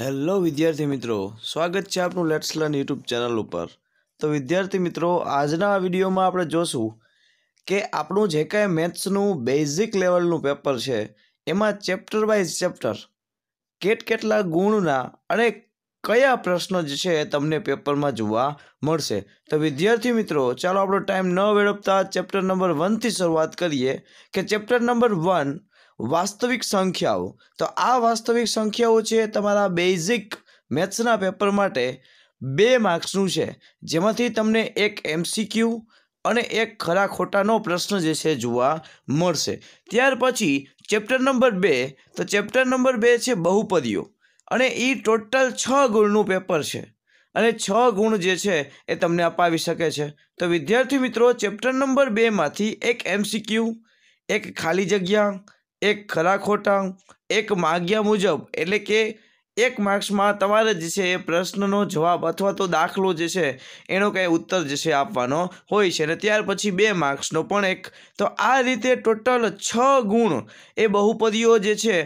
hello વિદ્યાર્થી મિત્રો સ્વાગત છે આપનું લેટ્સ લર્ન યુટ્યુબ ચેનલ ઉપર તો વિદ્યાર્થી મિત્રો આજના આ વિડીયોમાં આપણે જોશું કે આપણું જે કાંઈ મેથ્સનું બેઝિક લેવલનું પેપર છે એમાં ચેપ્ટર બાય ચેપ્ટર કેટ કેટલા ગુણના અને કયા પ્રશ્નો જે છે તમને પેપરમાં જોવા મળશે તો વિદ્યાર્થી મિત્રો ચાલો આપણો ટાઈમ ન વેડપતા ચેપ્ટર નંબર વનથી શરૂઆત કરીએ કે ચેપ્ટર નંબર વન વાસ્તવિક સંખ્યાઓ તો આ વાસ્તવિક સંખ્યાઓ છે તમારા બેઝિક મેથ્સના પેપર માટે બે માર્ક્સનું છે જેમાંથી તમને એક એમસીક્યુ અને એક ખરા ખોટાનો પ્રશ્ન જે છે જોવા મળશે ત્યાર પછી ચેપ્ટર નંબર બે તો ચેપ્ટર નંબર બે છે બહુપદીઓ અને એ ટોટલ છ ગુણનું પેપર છે અને છ ગુણ જે છે એ તમને અપાવી શકે છે તો વિદ્યાર્થી મિત્રો ચેપ્ટર નંબર બેમાંથી એક એમસીક્યુ એક ખાલી જગ્યા એક ખરા ખોટા એક માગ્યા મુજબ એટલે કે એક માર્ક્સમાં તમારે જે છે એ પ્રશ્નનો જવાબ અથવા તો દાખલો જે છે એનો કંઈ ઉત્તર જે છે આપવાનો હોય છે અને ત્યાર પછી બે માર્ક્સનો પણ એક તો આ રીતે ટોટલ છ ગુણ એ બહુપદીઓ જે છે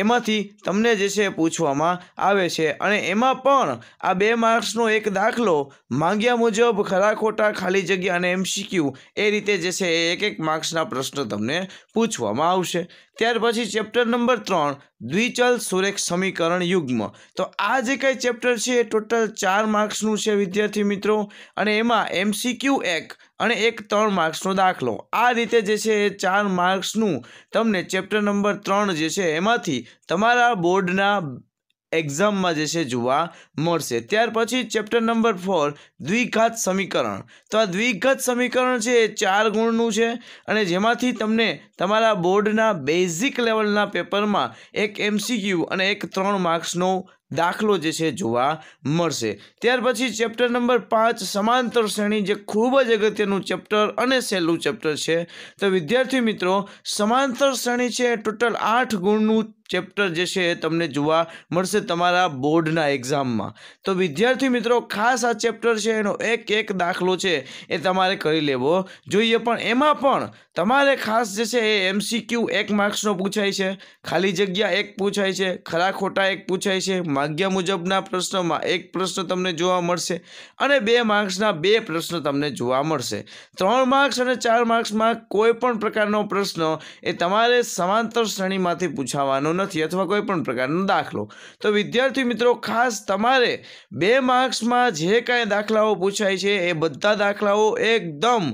એમાંથી તમને જે છે પૂછવામાં આવે છે અને એમાં પણ આ બે માર્ક્સનો એક દાખલો માંગ્યા મુજબ ખરા ખોટા ખાલી જગ્યા અને એમસીક્યુ એ રીતે જે છે એ એક એક માર્ક્સના પ્રશ્ન તમને પૂછવામાં આવશે ત્યાર પછી ચેપ્ટર નંબર ત્રણ દ્વિચલ સુરેખ સમીકરણ યુગ્મ તો આ જે કંઈ ચેપ્ટર છે એ ટોટલ ચાર માર્ક્સનું છે વિદ્યાર્થી મિત્રો અને એમાં એમસીક્યુ એક અને એક ત્રણ માર્ક્સનો દાખલો આ રીતે જે છે એ ચાર માર્ક્સનું તમને ચેપ્ટર નંબર ત્રણ જે છે એમાંથી તમારા બોર્ડના એક્ઝામમાં જે છે જોવા મળશે ત્યાર પછી ચેપ્ટર નંબર ફોર દ્વિઘાત સમીકરણ તો આ દ્વિઘાત સમીકરણ છે એ ચાર ગુણનું છે અને જેમાંથી તમને તમારા બોર્ડના બેઝિક લેવલના પેપરમાં એક એમસીક્યુ અને એક ત્રણ માર્ક્સનો દાખલો જે છે જોવા મળશે ત્યાર પછી ચેપ્ટર નંબર પાંચ સમાંતર શ્રેણી જે ખૂબ જ અગત્યનું ચેપ્ટર અને સહેલું ચેપ્ટર છે તો વિદ્યાર્થી મિત્રો સમાંતર શ્રેણી છે ટોટલ આઠ ગુણનું ચેપ્ટર જે છે તમને જોવા મળશે તમારા બોર્ડના એક્ઝામમાં તો વિદ્યાર્થી મિત્રો ખાસ આ ચેપ્ટર છે એનો એક એક દાખલો છે એ તમારે કરી લેવો જોઈએ પણ એમાં પણ તમારે ખાસ જે છે એ એમસીક્યુ એક માર્ક્સનો પૂછાય છે ખાલી જગ્યા એક પૂછાય છે ખરા ખોટા એક પૂછાય છે માગ્યા મુજબના પ્રશ્નોમાં એક પ્રશ્ન તમને જોવા મળશે અને બે માર્ક્સના બે પ્રશ્ન તમને જોવા મળશે ત્રણ માર્ક્સ અને ચાર માર્ક્સમાં કોઈ પણ પ્રકારનો પ્રશ્ન એ તમારે સમાંતર શ્રેણીમાંથી પૂછાવાનો નથી અથવા કોઈ પણ પ્રકારનો દાખલો તો વિદ્યાર્થી મિત્રો ખાસ તમારે બે માર્ક્સમાં જે કાંઈ દાખલાઓ પૂછાય છે એ બધા દાખલાઓ એકદમ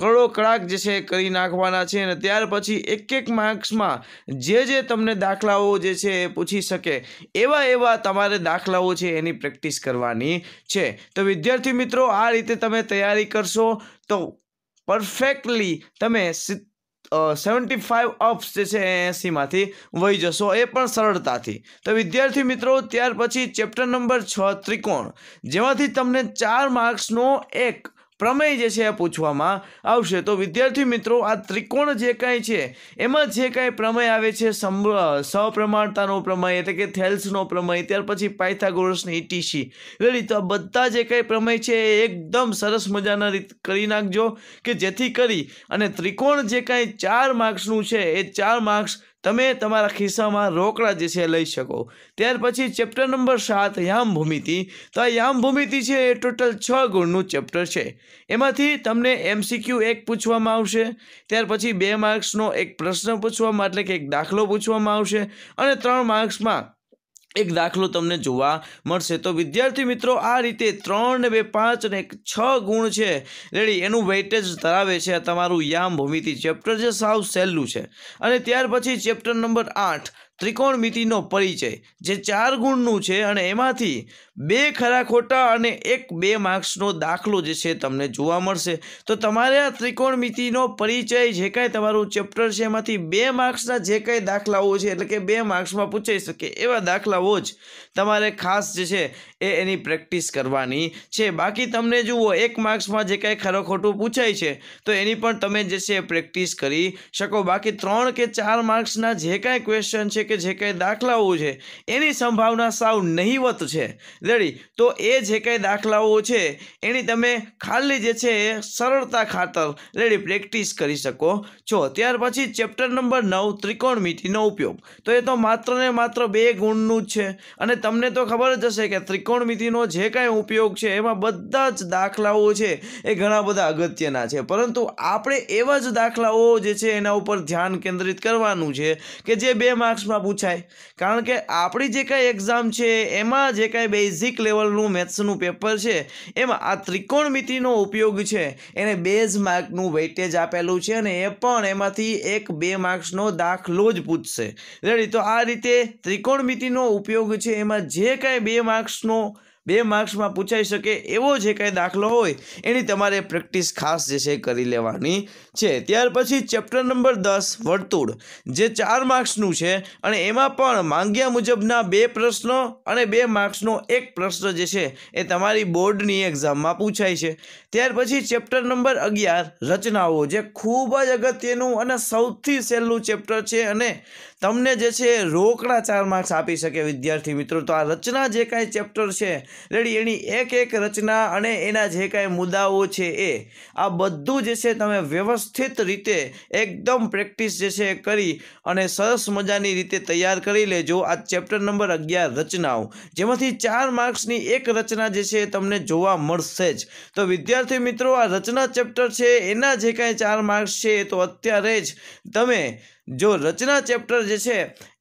કડો કડાક જે છે કરી નાખવાના છે અને ત્યાર પછી એક એક માર્ક્સમાં જે જે તમને દાખલાઓ જે છે એ પૂછી શકે એવા એવા તમારે દાખલાઓ છે એની પ્રેક્ટિસ કરવાની છે તો વિદ્યાર્થી મિત્રો આ રીતે તમે તૈયારી કરશો તો પરફેક્ટલી તમે સેવન્ટી ફાઇવ અપ્સ જે છે એંસીમાંથી વહી જશો એ પણ સરળતાથી તો વિદ્યાર્થી મિત્રો ત્યાર પછી ચેપ્ટર નંબર છ ત્રિકોણ જેમાંથી તમને ચાર માર્ક્સનો એક પ્રમેય જે છે એ પૂછવામાં આવશે તો વિદ્યાર્થી મિત્રો આ ત્રિકોણ જે કાંઈ છે એમાં જે કાંઈ પ્રમેય આવે છે સપ્રમાણતાનો પ્રમેય એટલે કે થેલ્સનો પ્રમેય ત્યાર પછી પાયથાગોરસની ઇટીસી રેડી તો આ બધા જે કાંઈ પ્રમેય છે એ એકદમ સરસ મજાના રીત કરી નાખજો કે જેથી કરી અને ત્રિકોણ જે કાંઈ ચાર માર્ક્સનું છે એ ચાર માર્ક્સ તમે તમારા ખિસ્સામાં રોકડા જે છે લઈ શકો ત્યાર પછી ચેપ્ટર નંબર સાત યામ ભૂમિતિ તો આ યામ ભૂમિતિ છે એ ટોટલ છ ગુણનું ચેપ્ટર છે એમાંથી તમને એમસીક્યુ એક પૂછવામાં આવશે ત્યાર પછી બે માર્ક્સનો એક પ્રશ્ન પૂછવામાં એટલે કે એક દાખલો પૂછવામાં આવશે અને ત્રણ માર્ક્સમાં એક દાખલો તમને જોવા મળશે તો વિદ્યાર્થી મિત્રો આ રીતે ત્રણ બે પાંચ અને છ ગુણ છે રેડી એનું વેઇટેજ ધરાવે છે તમારું યામ ભૂમિતિ ચેપ્ટર જે સાવ સહેલું છે અને ત્યાર પછી ચેપ્ટર નંબર આઠ ત્રિકોણમિતિનો પરિચય જે ચાર ગુણનું છે અને એમાંથી બે ખરા ખોટા અને એક બે માર્ક્સનો દાખલો જે છે તમને જોવા મળશે તો તમારે આ ત્રિકોણમિતિનો પરિચય જે કાંઈ તમારું ચેપ્ટર છે એમાંથી બે માર્ક્સના જે કાંઈ દાખલાઓ છે એટલે કે બે માર્ક્સમાં પૂછાઈ શકે એવા દાખલાઓ જ તમારે ખાસ જે છે એ એની પ્રેક્ટિસ કરવાની છે બાકી તમને જુઓ એક માર્ક્સમાં જે કાંઈ ખરો ખોટું પૂછાય છે તો એની પણ તમે જે છે પ્રેક્ટિસ કરી શકો બાકી ત્રણ કે ચાર માર્ક્સના જે કાંઈ ક્વેશ્ચન છે કે જે કંઈ દાખલાઓ છે એની સંભાવના સાવ નહીવત છે રેડી તો એ જે કંઈ દાખલાઓ છે એની તમે ખાલી જે છે એ સરળતા ખાતર રેડી પ્રેક્ટિસ કરી શકો છો ત્યાર પછી ચેપ્ટર નંબર નવ ત્રિકોણમિતિનો ઉપયોગ તો એ તો માત્ર ને માત્ર બે ગુણનું જ છે અને તમને તો ખબર જ હશે કે ત્રિકોણમિતિનો જે કાંઈ ઉપયોગ છે એમાં બધા જ દાખલાઓ છે એ ઘણા બધા અગત્યના છે પરંતુ આપણે એવા જ દાખલાઓ જે છે એના ઉપર ધ્યાન કેન્દ્રિત કરવાનું છે કે જે બે માર્ક્સમાં પ્રશ્ન પૂછાય કારણ કે આપણી જે કાંઈ એક્ઝામ છે એમાં જે કાંઈ બેઝિક લેવલનું મેથ્સનું પેપર છે એમાં આ ત્રિકોણમિતિનો ઉપયોગ છે એને બેઝ માર્કનું વેઇટેજ આપેલું છે અને એ પણ એમાંથી એક બે માર્ક્સનો દાખલો જ પૂછશે રેડી તો આ રીતે ત્રિકોણમિતિનો ઉપયોગ છે એમાં જે કાંઈ બે માર્ક્સનો બે માર્ક્સમાં પૂછાઈ શકે એવો જે કાંઈ દાખલો હોય એની તમારે પ્રેક્ટિસ ખાસ જે છે કરી લેવાની છે ત્યાર પછી ચેપ્ટર નંબર દસ વર્તુળ જે ચાર માર્ક્સનું છે અને એમાં પણ માંગ્યા મુજબના બે પ્રશ્નો અને બે માર્ક્સનો એક પ્રશ્ન જે છે એ તમારી બોર્ડની એક્ઝામમાં પૂછાય છે ત્યાર પછી ચેપ્ટર નંબર અગિયાર રચનાઓ જે ખૂબ જ અગત્યનું અને સૌથી સહેલું ચેપ્ટર છે અને તમને જે છે રોકડા ચાર માર્ક્સ આપી શકે વિદ્યાર્થી મિત્રો તો આ રચના જે કાંઈ ચેપ્ટર છે રેડી એની એક એક રચના અને એના જે કાંઈ મુદ્દાઓ છે એ આ બધું જે છે તમે વ્યવસ્થિત રીતે એકદમ પ્રેક્ટિસ જે છે કરી અને સરસ મજાની રીતે તૈયાર કરી લેજો આ ચેપ્ટર નંબર અગિયાર રચનાઓ જેમાંથી ચાર માર્ક્સની એક રચના જે છે એ તમને જોવા મળશે જ તો વિદ્યાર્થી મિત્રો આ રચના ચેપ્ટર છે એના જે કાંઈ ચાર માર્ક્સ છે એ તો અત્યારે જ તમે જો રચના ચેપ્ટર જે છે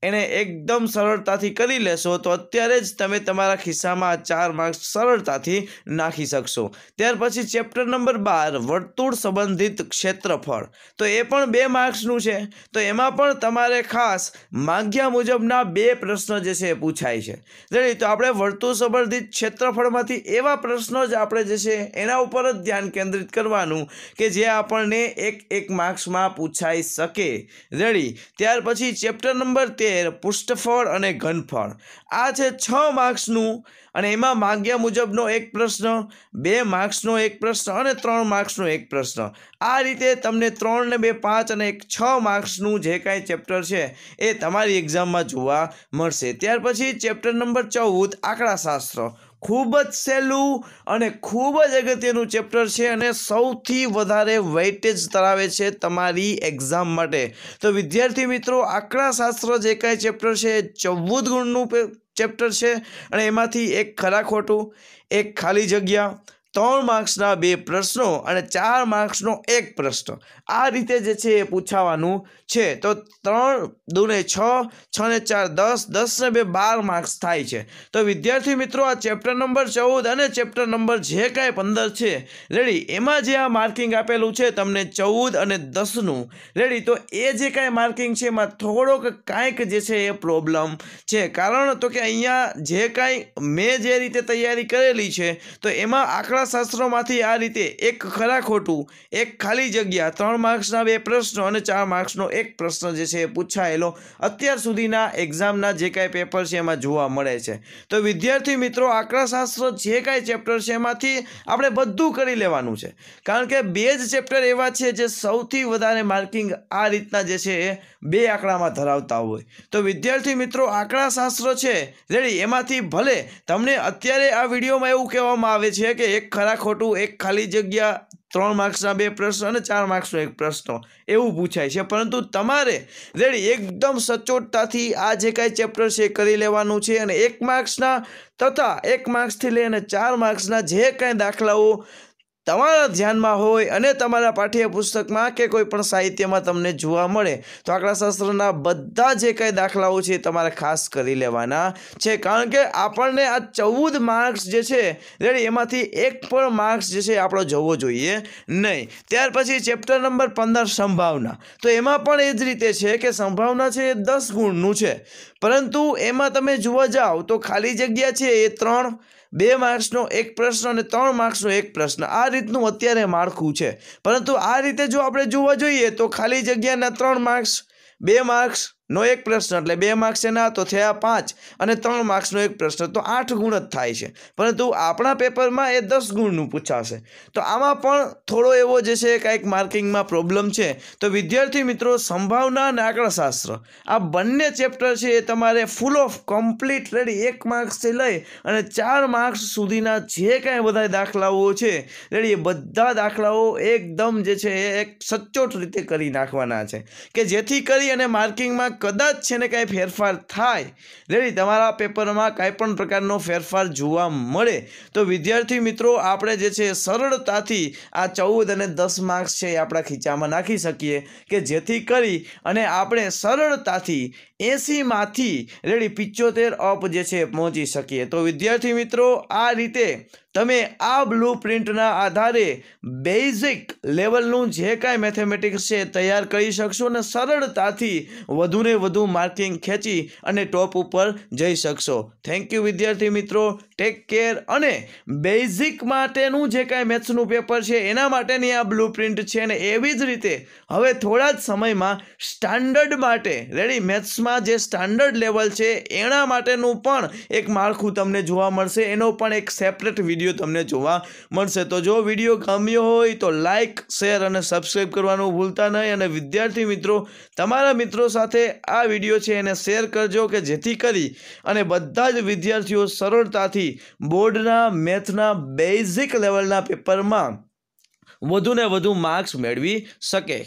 એને એકદમ સરળતાથી કરી લેશો તો અત્યારે જ તમે તમારા ખિસ્સામાં ચાર માર્ક્સ સરળતાથી નાખી શકશો ત્યાર પછી ચેપ્ટર નંબર બાર વર્તુળ સંબંધિત ક્ષેત્રફળ તો એ પણ બે માર્ક્સનું છે તો એમાં પણ તમારે ખાસ માંગ્યા મુજબના બે પ્રશ્નો જે છે એ પૂછાય છે જરી તો આપણે વર્તુળ સંબંધિત ક્ષેત્રફળમાંથી એવા પ્રશ્નો જ આપણે જે છે એના ઉપર જ ધ્યાન કેન્દ્રિત કરવાનું કે જે આપણને એક એક માર્ક્સમાં પૂછાઈ શકે રેડી કરી ત્યાર પછી ચેપ્ટર નંબર તેર પુષ્ઠફળ અને ઘનફળ આ છે છ માર્ક્સનું અને એમાં માગ્યા મુજબનો એક પ્રશ્ન બે માર્ક્સનો એક પ્રશ્ન અને ત્રણ માર્ક્સનો એક પ્રશ્ન આ રીતે તમને ત્રણ ને બે પાંચ અને એક છ માર્ક્સનું જે કાંઈ ચેપ્ટર છે એ તમારી એક્ઝામમાં જોવા મળશે ત્યાર પછી ચેપ્ટર નંબર ચૌદ આંકડાશાસ્ત્ર ખૂબ જ સહેલું અને ખૂબ જ અગત્યનું ચેપ્ટર છે અને સૌથી વધારે વેઇટેજ ધરાવે છે તમારી એક્ઝામ માટે તો વિદ્યાર્થી મિત્રો આંકડાશાસ્ત્ર જે કાંઈ ચેપ્ટર છે એ ચૌદ ગુણનું ચેપ્ટર છે અને એમાંથી એક ખરા ખોટું એક ખાલી જગ્યા ત્રણ માર્ક્સના બે પ્રશ્નો અને ચાર માર્ક્સનો એક પ્રશ્ન આ રીતે જે છે એ પૂછાવાનું છે તો ત્રણ દૂને છ છ ને ચાર દસ દસ ને બે બાર માર્ક્સ થાય છે તો વિદ્યાર્થી મિત્રો આ ચેપ્ટર નંબર ચૌદ અને ચેપ્ટર નંબર જે કાંઈ પંદર છે રેડી એમાં જે આ માર્કિંગ આપેલું છે તમને ચૌદ અને દસનું રેડી તો એ જે કાંઈ માર્કિંગ છે એમાં થોડોક કાંઈક જે છે એ પ્રોબ્લેમ છે કારણ તો કે અહીંયા જે કાંઈ મેં જે રીતે તૈયારી કરેલી છે તો એમાં આંકડા શાસ્ત્રોમાંથી આ રીતે એક ખરા ખોટું એક ખાલી જગ્યા ત્રણ માર્ક્સના બે પ્રશ્નો અને ચાર માર્ક્સનો એક પ્રશ્ન જે છે એ પૂછાયેલો અત્યાર સુધીના એક્ઝામના જે કાંઈ પેપર છે એમાં જોવા મળે છે તો વિદ્યાર્થી મિત્રો આંકડાશાસ્ત્ર જે કાંઈ ચેપ્ટર છે એમાંથી આપણે બધું કરી લેવાનું છે કારણ કે બે જ ચેપ્ટર એવા છે જે સૌથી વધારે માર્કિંગ આ રીતના જે છે એ બે આંકડામાં ધરાવતા હોય તો વિદ્યાર્થી મિત્રો આંકડાશાસ્ત્ર છે રેડી એમાંથી ભલે તમને અત્યારે આ વિડીયોમાં એવું કહેવામાં આવે છે કે એક ખરા ખોટું એક ખાલી જગ્યા ત્રણ માર્ક્સના બે પ્રશ્ન અને ચાર માર્ક્સનો એક પ્રશ્ન એવું પૂછાય છે પરંતુ તમારે રેડી એકદમ સચોટતાથી આ જે કાંઈ ચેપ્ટર છે કરી લેવાનું છે અને એક માર્ક્સના તથા એક માર્ક્સથી લઈને ચાર માર્ક્સના જે કાંઈ દાખલાઓ તમારા ધ્યાનમાં હોય અને તમારા પાઠ્યપુસ્તકમાં કે કોઈ પણ સાહિત્યમાં તમને જોવા મળે તો આંકડાશાસ્ત્રના બધા જે કંઈ દાખલાઓ છે તમારે ખાસ કરી લેવાના છે કારણ કે આપણને આ ચૌદ માર્ક્સ જે છે રેડી એમાંથી એક પણ માર્ક્સ જે છે આપણો જવો જોઈએ નહીં ત્યાર પછી ચેપ્ટર નંબર પંદર સંભાવના તો એમાં પણ એ જ રીતે છે કે સંભાવના છે એ દસ ગુણનું છે પરંતુ એમાં તમે જોવા જાઓ તો ખાલી જગ્યા છે એ ત્રણ બે માર્ક્સનો એક પ્રશ્ન અને ત્રણ માર્ક્સનો એક પ્રશ્ન આ રીતનું અત્યારે માળખું છે પરંતુ આ રીતે જો આપણે જોવા જોઈએ તો ખાલી જગ્યાના ત્રણ માર્ક્સ બે માર્ક્સ નો એક પ્રશ્ન એટલે બે માર્ક્સ એના તો થયા પાંચ અને ત્રણ માર્ક્સનો એક પ્રશ્ન તો આઠ ગુણ જ થાય છે પરંતુ આપણા પેપરમાં એ દસ ગુણનું પૂછાશે તો આમાં પણ થોડો એવો જે છે કાંઈક માર્કિંગમાં પ્રોબ્લેમ છે તો વિદ્યાર્થી મિત્રો સંભાવના અને આંકડાશાસ્ત્ર આ બંને ચેપ્ટર છે એ તમારે ફૂલ ઓફ કમ્પ્લીટ રેડી એક માર્ક્સથી લઈ અને ચાર માર્ક્સ સુધીના જે કાંઈ બધા દાખલાઓ છે રેડી એ બધા દાખલાઓ એકદમ જે છે એ એક સચોટ રીતે કરી નાખવાના છે કે જેથી કરી અને માર્કિંગમાં કદાચ છે ને કાંઈ ફેરફાર થાય રેડી તમારા પેપરમાં કાંઈ પણ પ્રકારનો ફેરફાર જોવા મળે તો વિદ્યાર્થી મિત્રો આપણે જે છે સરળતાથી આ ચૌદ અને દસ માર્ક્સ છે એ આપણા ખીચામાં નાખી શકીએ કે જેથી કરી અને આપણે સરળતાથી એસીમાંથી રેડી પિચોતેર અપ જે છે પહોંચી શકીએ તો વિદ્યાર્થી મિત્રો આ રીતે તમે આ બ્લુ પ્રિન્ટના આધારે બેઝિક લેવલનું જે કાંઈ મેથેમેટિક્સ છે તૈયાર કરી શકશો ને સરળતાથી વધુને વધુ માર્કિંગ ખેંચી અને ટોપ ઉપર જઈ શકશો થેન્ક યુ વિદ્યાર્થી મિત્રો ટેક કેર અને બેઝિક માટેનું જે કાંઈ મેથ્સનું પેપર છે એના માટેની આ બ્લુ પ્રિન્ટ છે અને એવી જ રીતે હવે થોડા જ સમયમાં સ્ટાન્ડર્ડ માટે રેડી મેથ્સમાં જે સ્ટાન્ડર્ડ લેવલ છે એના માટેનું પણ એક માળખું તમને જોવા મળશે એનો પણ એક સેપરેટ વિડીયો તમને જોવા મળશે તો જો વિડીયો ગમ્યો હોય તો લાઇક શેર અને સબસ્ક્રાઈબ કરવાનું ભૂલતા નહીં અને વિદ્યાર્થી મિત્રો તમારા મિત્રો સાથે આ વિડીયો છે એને શેર કરજો કે જેથી કરી અને બધા જ વિદ્યાર્થીઓ સરળતાથી બોર્ડના મેથના બેઝિક લેવલના પેપરમાં વધુને વધુ માર્ક્સ મેળવી શકે